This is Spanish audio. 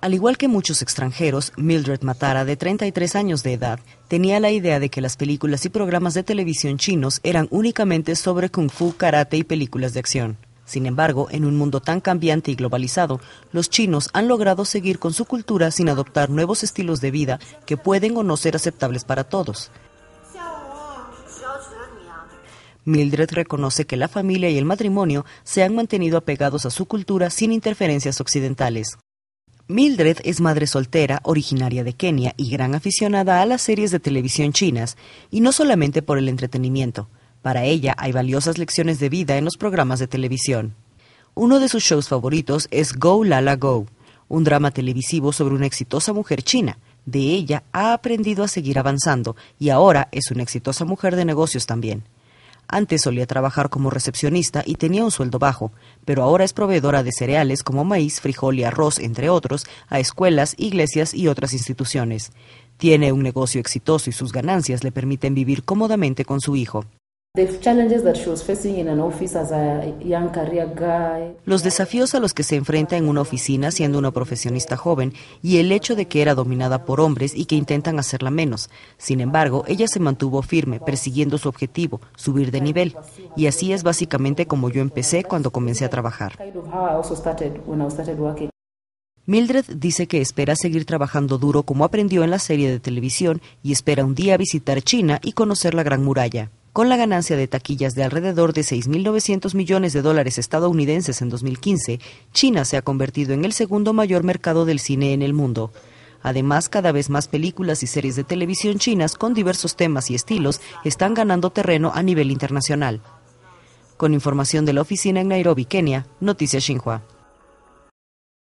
Al igual que muchos extranjeros, Mildred Matara, de 33 años de edad, tenía la idea de que las películas y programas de televisión chinos eran únicamente sobre kung fu, karate y películas de acción. Sin embargo, en un mundo tan cambiante y globalizado, los chinos han logrado seguir con su cultura sin adoptar nuevos estilos de vida que pueden o no ser aceptables para todos. Mildred reconoce que la familia y el matrimonio se han mantenido apegados a su cultura sin interferencias occidentales. Mildred es madre soltera, originaria de Kenia y gran aficionada a las series de televisión chinas, y no solamente por el entretenimiento. Para ella hay valiosas lecciones de vida en los programas de televisión. Uno de sus shows favoritos es Go Lala Go, un drama televisivo sobre una exitosa mujer china. De ella ha aprendido a seguir avanzando y ahora es una exitosa mujer de negocios también. Antes solía trabajar como recepcionista y tenía un sueldo bajo, pero ahora es proveedora de cereales como maíz, frijol y arroz, entre otros, a escuelas, iglesias y otras instituciones. Tiene un negocio exitoso y sus ganancias le permiten vivir cómodamente con su hijo. Los desafíos a los que se enfrenta en una oficina siendo una profesionista joven y el hecho de que era dominada por hombres y que intentan hacerla menos. Sin embargo, ella se mantuvo firme, persiguiendo su objetivo, subir de nivel. Y así es básicamente como yo empecé cuando comencé a trabajar. Mildred dice que espera seguir trabajando duro como aprendió en la serie de televisión y espera un día visitar China y conocer la Gran Muralla con la ganancia de taquillas de alrededor de 6.900 millones de dólares estadounidenses en 2015, China se ha convertido en el segundo mayor mercado del cine en el mundo. Además, cada vez más películas y series de televisión chinas con diversos temas y estilos están ganando terreno a nivel internacional. Con información de la oficina en Nairobi, Kenia, Noticias Xinhua.